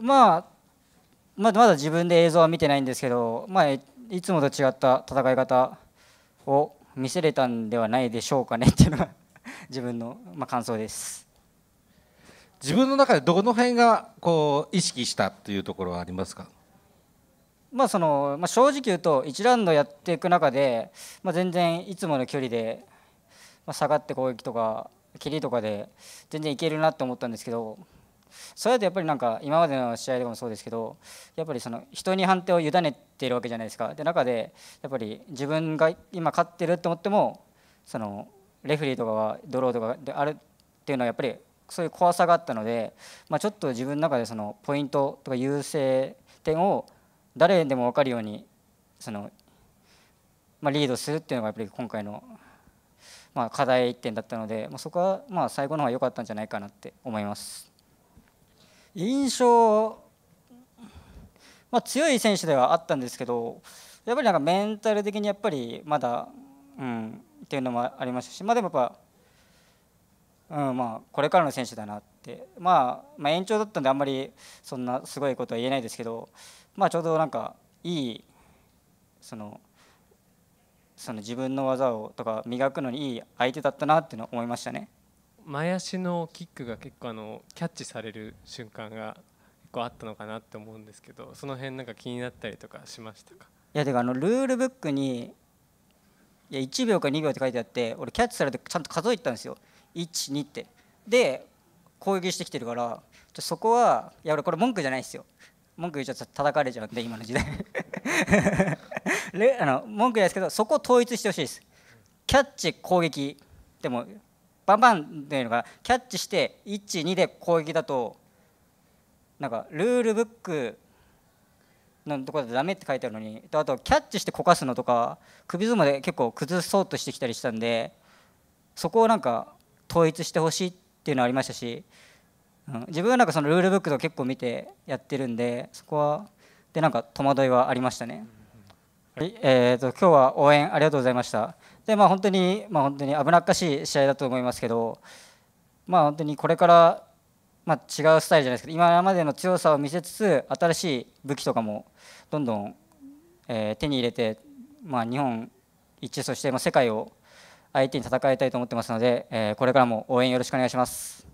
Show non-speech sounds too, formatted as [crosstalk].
まあ、まだまだ自分で映像は見てないんですけど、まあ、いつもと違った戦い方を見せれたんではないでしょうかねっていうのが [laughs] 自分の、まあ、感想です自分の中でどの辺がこう意識したというところはありますか、まあそのまあ、正直言うと1ラウンドやっていく中で、まあ、全然いつもの距離で、まあ、下がって攻撃とか蹴りとかで全然いけるなと思ったんですけど、それだとやっぱりなんか今までの試合でもそうですけどやっぱりその人に判定を委ねているわけじゃないですかで中でやっぱり自分が今勝ってるって思ってもそのレフェリーとかはドローとかであるっていうのはやっぱりそういう怖さがあったので、まあ、ちょっと自分の中でそのポイントとか優勢点を誰でも分かるようにその、まあ、リードするっていうのがやっぱり今回の、まあ、課題点だったので、まあ、そこはまあ最後の方が良かったんじゃないかなって思います。印象、まあ、強い選手ではあったんですけどやっぱりなんかメンタル的にやっぱりまだ、うん、っていうのもありましたし、まあ、でもやっぱ、うんまあ、これからの選手だなって、まあ、まあ延長だったんであんまりそんなすごいことは言えないですけど、まあ、ちょうどなんかいいそのその自分の技をとか磨くのにいい相手だったなっていうのを思いましたね。前足のキックが結構あのキャッチされる瞬間が結構あったのかなって思うんですけどその辺なんか気になったりとかしましたかいやてかあのルールブックにいや1秒か2秒って書いてあって俺キャッチされてちゃんと数えたんですよ12ってで攻撃してきてるからそこはいや俺これ文句じゃないですよ文句言っちゃったら叩かれちゃうんで今の時代 [laughs] あの文句じゃないですけどそこを統一してほしいですキャッチ攻撃でもバンバンっていうのがキャッチして12で攻撃だとなんかルールブックのところでダメって書いてあるのにあとキャッチしてこかすのとか首相撲で結構崩そうとしてきたりしたんでそこをなんか統一してほしいっていうのはありましたし、うん、自分はなんかそのルールブックと結構見てやってるんでそこはでなんか戸惑いはありましたね。はい、えーと、今日は応援ありがとうございました。で、まあ本当にまあ本当に危なっかしい試合だと思いますけど、まあ本当にこれからまあ、違うスタイルじゃないですけど、今までの強さを見せつつ新しい武器とかもどんどん、えー、手に入れて、まあ、日本一そしてま世界を相手に戦いたいと思ってますので、えー、これからも応援よろしくお願いします。